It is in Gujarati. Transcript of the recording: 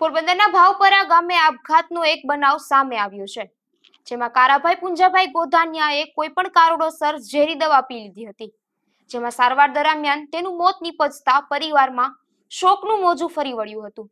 પોરબંદરના ભાવપરા ગામે આપઘાતનો એક બનાવ સામે આવ્યો છે જેમાં કારાભાઈ પુંજાભાઈ ગોધાનિયાએ કોઈ પણ કારણોસર ઝેરી દવા પી લીધી હતી જેમાં સારવાર દરમિયાન તેનું મોત નિપજતા પરિવારમાં શોકનું મોજું ફરી વળ્યું હતું